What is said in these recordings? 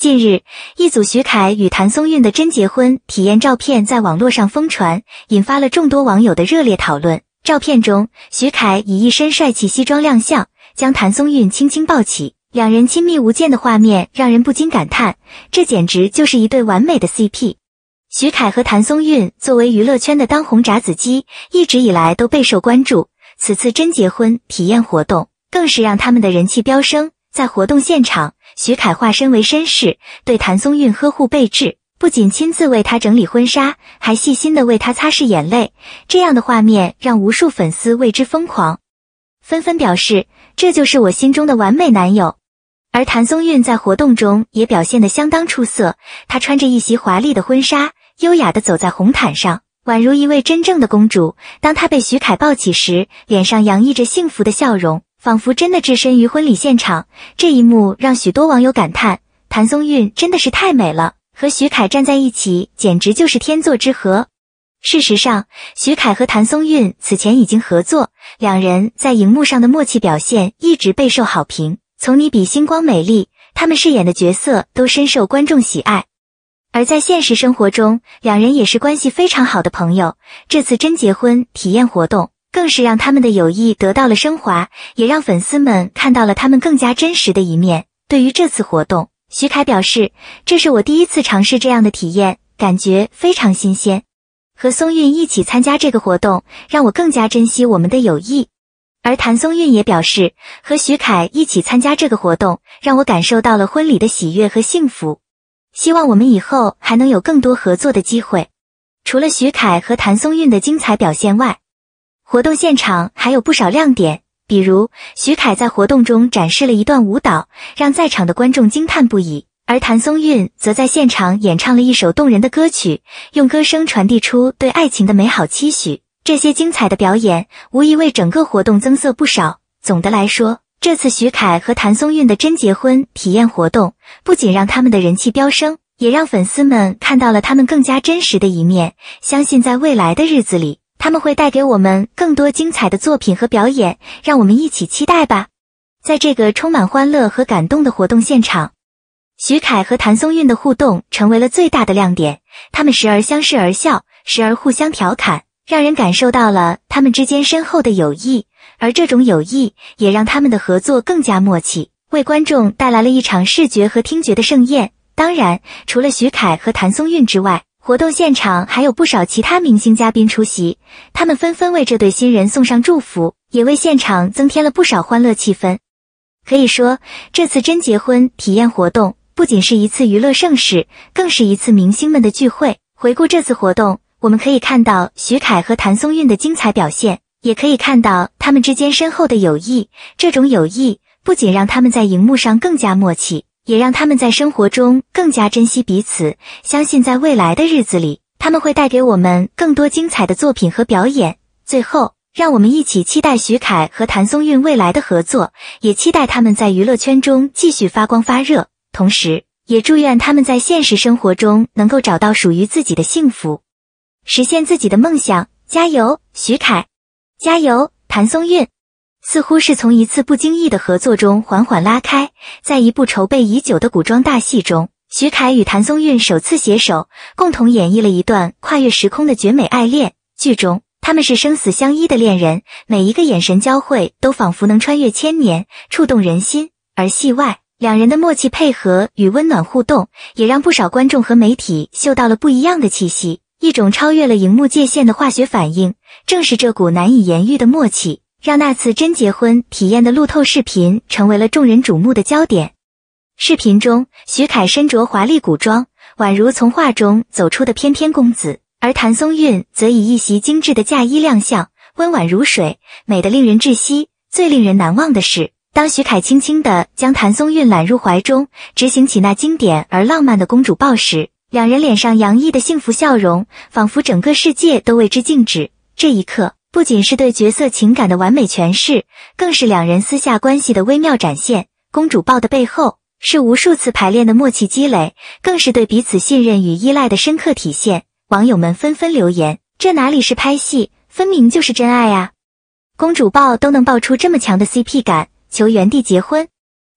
近日，一组徐凯与谭松韵的真结婚体验照片在网络上疯传，引发了众多网友的热烈讨论。照片中，徐凯以一身帅气西装亮相，将谭松韵轻轻抱起，两人亲密无间的画面让人不禁感叹，这简直就是一对完美的 CP。徐凯和谭松韵作为娱乐圈的当红炸子鸡，一直以来都备受关注，此次真结婚体验活动更是让他们的人气飙升，在活动现场。徐凯化身为绅士，对谭松韵呵护备至，不仅亲自为她整理婚纱，还细心的为她擦拭眼泪。这样的画面让无数粉丝为之疯狂，纷纷表示：“这就是我心中的完美男友。”而谭松韵在活动中也表现得相当出色，她穿着一袭华丽的婚纱，优雅地走在红毯上，宛如一位真正的公主。当她被徐凯抱起时，脸上洋溢着幸福的笑容。仿佛真的置身于婚礼现场，这一幕让许多网友感叹：谭松韵真的是太美了，和许凯站在一起简直就是天作之合。事实上，许凯和谭松韵此前已经合作，两人在荧幕上的默契表现一直备受好评。从《你比星光美丽》，他们饰演的角色都深受观众喜爱。而在现实生活中，两人也是关系非常好的朋友。这次真结婚体验活动。更是让他们的友谊得到了升华，也让粉丝们看到了他们更加真实的一面。对于这次活动，徐凯表示：“这是我第一次尝试这样的体验，感觉非常新鲜。和松韵一起参加这个活动，让我更加珍惜我们的友谊。”而谭松韵也表示：“和徐凯一起参加这个活动，让我感受到了婚礼的喜悦和幸福。希望我们以后还能有更多合作的机会。”除了徐凯和谭松韵的精彩表现外，活动现场还有不少亮点，比如徐凯在活动中展示了一段舞蹈，让在场的观众惊叹不已；而谭松韵则在现场演唱了一首动人的歌曲，用歌声传递出对爱情的美好期许。这些精彩的表演无疑为整个活动增色不少。总的来说，这次徐凯和谭松韵的真结婚体验活动不仅让他们的人气飙升，也让粉丝们看到了他们更加真实的一面。相信在未来的日子里，他们会带给我们更多精彩的作品和表演，让我们一起期待吧！在这个充满欢乐和感动的活动现场，徐凯和谭松韵的互动成为了最大的亮点。他们时而相视而笑，时而互相调侃，让人感受到了他们之间深厚的友谊。而这种友谊也让他们的合作更加默契，为观众带来了一场视觉和听觉的盛宴。当然，除了徐凯和谭松韵之外，活动现场还有不少其他明星嘉宾出席，他们纷纷为这对新人送上祝福，也为现场增添了不少欢乐气氛。可以说，这次真结婚体验活动不仅是一次娱乐盛事，更是一次明星们的聚会。回顾这次活动，我们可以看到徐凯和谭松韵的精彩表现，也可以看到他们之间深厚的友谊。这种友谊不仅让他们在荧幕上更加默契。也让他们在生活中更加珍惜彼此。相信在未来的日子里，他们会带给我们更多精彩的作品和表演。最后，让我们一起期待徐凯和谭松韵未来的合作，也期待他们在娱乐圈中继续发光发热。同时，也祝愿他们在现实生活中能够找到属于自己的幸福，实现自己的梦想。加油，徐凯！加油，谭松韵！似乎是从一次不经意的合作中缓缓拉开。在一部筹备已久的古装大戏中，徐凯与谭松韵首次携手，共同演绎了一段跨越时空的绝美爱恋。剧中，他们是生死相依的恋人，每一个眼神交汇都仿佛能穿越千年，触动人心。而戏外，两人的默契配合与温暖互动，也让不少观众和媒体嗅到了不一样的气息，一种超越了荧幕界限的化学反应。正是这股难以言喻的默契。让那次真结婚体验的路透视频成为了众人瞩目的焦点。视频中，徐凯身着华丽古装，宛如从画中走出的翩翩公子；而谭松韵则以一袭精致的嫁衣亮相，温婉如水，美得令人窒息。最令人难忘的是，当徐凯轻轻地将谭松韵揽入怀中，执行起那经典而浪漫的公主抱时，两人脸上洋溢的幸福笑容，仿佛整个世界都为之静止。这一刻。不仅是对角色情感的完美诠释，更是两人私下关系的微妙展现。公主抱的背后是无数次排练的默契积累，更是对彼此信任与依赖的深刻体现。网友们纷纷留言：“这哪里是拍戏，分明就是真爱啊！”公主抱都能抱出这么强的 CP 感，求原地结婚。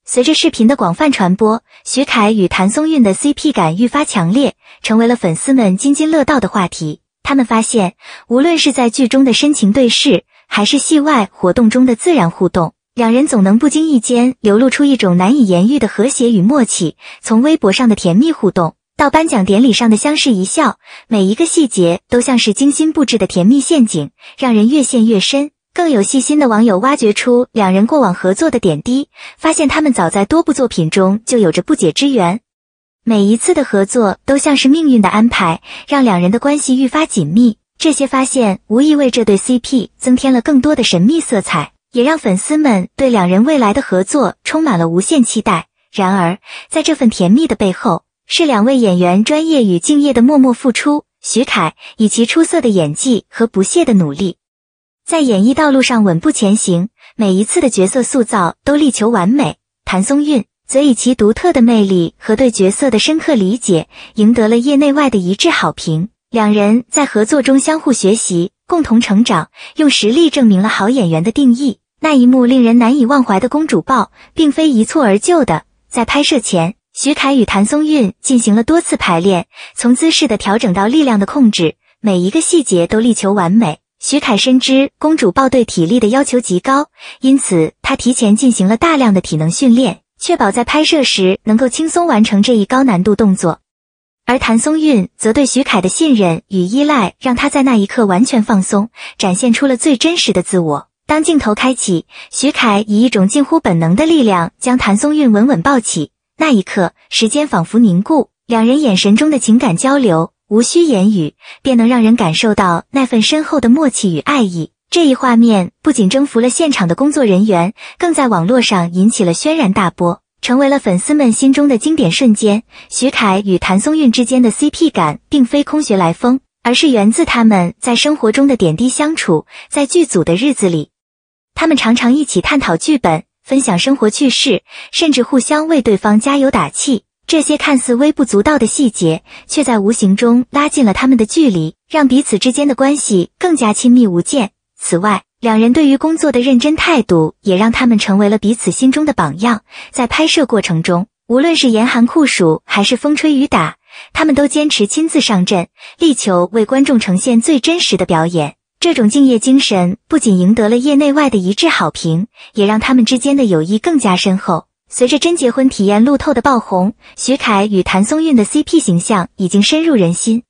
随着视频的广泛传播，徐凯与谭松韵的 CP 感愈发强烈，成为了粉丝们津津乐道的话题。他们发现，无论是在剧中的深情对视，还是戏外活动中的自然互动，两人总能不经意间流露出一种难以言喻的和谐与默契。从微博上的甜蜜互动，到颁奖典礼上的相视一笑，每一个细节都像是精心布置的甜蜜陷阱，让人越陷越深。更有细心的网友挖掘出两人过往合作的点滴，发现他们早在多部作品中就有着不解之缘。每一次的合作都像是命运的安排，让两人的关系愈发紧密。这些发现无疑为这对 CP 增添了更多的神秘色彩，也让粉丝们对两人未来的合作充满了无限期待。然而，在这份甜蜜的背后，是两位演员专业与敬业的默默付出。徐凯以其出色的演技和不懈的努力，在演艺道路上稳步前行，每一次的角色塑造都力求完美。谭松韵。则以其独特的魅力和对角色的深刻理解，赢得了业内外的一致好评。两人在合作中相互学习，共同成长，用实力证明了好演员的定义。那一幕令人难以忘怀的公主抱，并非一蹴而就的。在拍摄前，徐凯与谭松韵进行了多次排练，从姿势的调整到力量的控制，每一个细节都力求完美。徐凯深知公主抱对体力的要求极高，因此他提前进行了大量的体能训练。确保在拍摄时能够轻松完成这一高难度动作，而谭松韵则对徐凯的信任与依赖，让他在那一刻完全放松，展现出了最真实的自我。当镜头开启，徐凯以一种近乎本能的力量将谭松韵稳稳抱起，那一刻，时间仿佛凝固，两人眼神中的情感交流，无需言语，便能让人感受到那份深厚的默契与爱意。这一画面不仅征服了现场的工作人员，更在网络上引起了轩然大波，成为了粉丝们心中的经典瞬间。徐凯与谭松韵之间的 CP 感并非空穴来风，而是源自他们在生活中的点滴相处。在剧组的日子里，他们常常一起探讨剧本，分享生活趣事，甚至互相为对方加油打气。这些看似微不足道的细节，却在无形中拉近了他们的距离，让彼此之间的关系更加亲密无间。此外，两人对于工作的认真态度也让他们成为了彼此心中的榜样。在拍摄过程中，无论是严寒酷暑还是风吹雨打，他们都坚持亲自上阵，力求为观众呈现最真实的表演。这种敬业精神不仅赢得了业内外的一致好评，也让他们之间的友谊更加深厚。随着真结婚体验路透的爆红，徐凯与谭松韵的 CP 形象已经深入人心。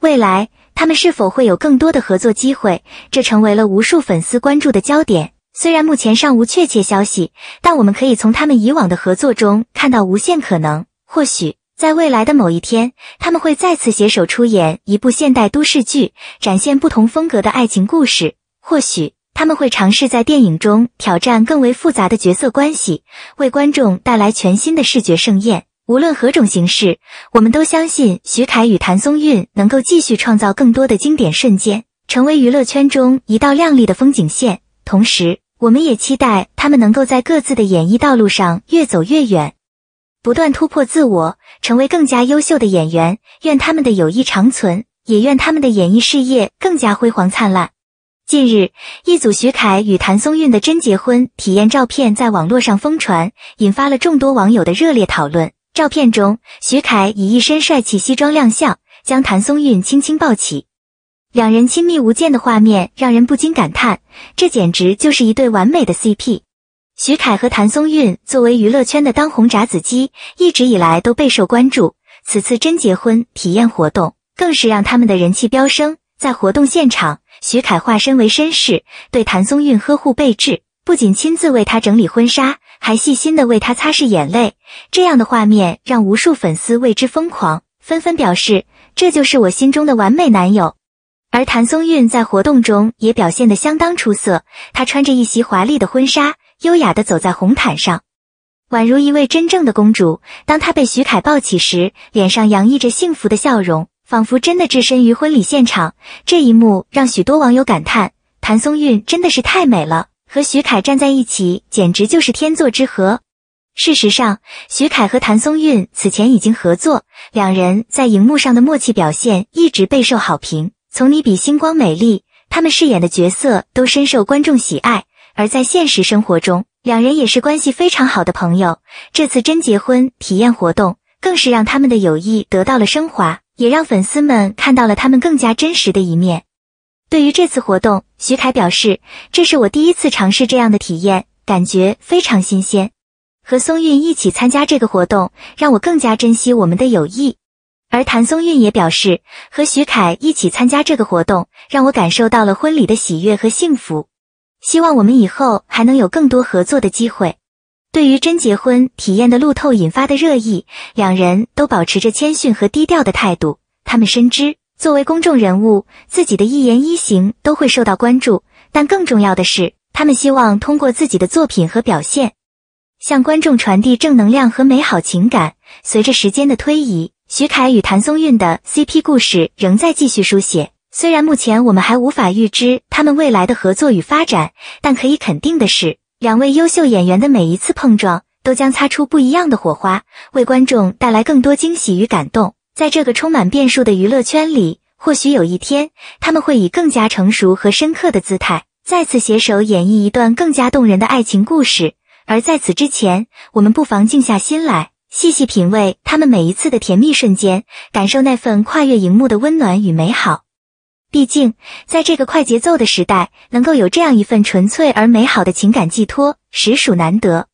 未来，他们是否会有更多的合作机会？这成为了无数粉丝关注的焦点。虽然目前尚无确切消息，但我们可以从他们以往的合作中看到无限可能。或许在未来的某一天，他们会再次携手出演一部现代都市剧，展现不同风格的爱情故事。或许他们会尝试在电影中挑战更为复杂的角色关系，为观众带来全新的视觉盛宴。无论何种形式，我们都相信徐凯与谭松韵能够继续创造更多的经典瞬间，成为娱乐圈中一道亮丽的风景线。同时，我们也期待他们能够在各自的演艺道路上越走越远，不断突破自我，成为更加优秀的演员。愿他们的友谊长存，也愿他们的演艺事业更加辉煌灿烂。近日，一组徐凯与谭松韵的真结婚体验照片在网络上疯传，引发了众多网友的热烈讨论。照片中，徐凯以一身帅气西装亮相，将谭松韵轻轻抱起，两人亲密无间的画面让人不禁感叹，这简直就是一对完美的 CP。徐凯和谭松韵作为娱乐圈的当红炸子鸡，一直以来都备受关注。此次真结婚体验活动更是让他们的人气飙升。在活动现场，徐凯化身为绅士，对谭松韵呵护备至，不仅亲自为她整理婚纱。还细心的为他擦拭眼泪，这样的画面让无数粉丝为之疯狂，纷纷表示这就是我心中的完美男友。而谭松韵在活动中也表现的相当出色，她穿着一袭华丽的婚纱，优雅的走在红毯上，宛如一位真正的公主。当她被徐凯抱起时，脸上洋溢着幸福的笑容，仿佛真的置身于婚礼现场。这一幕让许多网友感叹：谭松韵真的是太美了。和许凯站在一起，简直就是天作之合。事实上，许凯和谭松韵此前已经合作，两人在荧幕上的默契表现一直备受好评。从《你比星光美丽》，他们饰演的角色都深受观众喜爱。而在现实生活中，两人也是关系非常好的朋友。这次真结婚体验活动，更是让他们的友谊得到了升华，也让粉丝们看到了他们更加真实的一面。对于这次活动，徐凯表示：“这是我第一次尝试这样的体验，感觉非常新鲜。和松韵一起参加这个活动，让我更加珍惜我们的友谊。”而谭松韵也表示：“和徐凯一起参加这个活动，让我感受到了婚礼的喜悦和幸福。希望我们以后还能有更多合作的机会。”对于真结婚体验的路透引发的热议，两人都保持着谦逊和低调的态度。他们深知。作为公众人物，自己的一言一行都会受到关注，但更重要的是，他们希望通过自己的作品和表现，向观众传递正能量和美好情感。随着时间的推移，徐凯与谭松韵的 CP 故事仍在继续书写。虽然目前我们还无法预知他们未来的合作与发展，但可以肯定的是，两位优秀演员的每一次碰撞都将擦出不一样的火花，为观众带来更多惊喜与感动。在这个充满变数的娱乐圈里，或许有一天他们会以更加成熟和深刻的姿态，再次携手演绎一段更加动人的爱情故事。而在此之前，我们不妨静下心来，细细品味他们每一次的甜蜜瞬间，感受那份跨越荧幕的温暖与美好。毕竟，在这个快节奏的时代，能够有这样一份纯粹而美好的情感寄托，实属难得。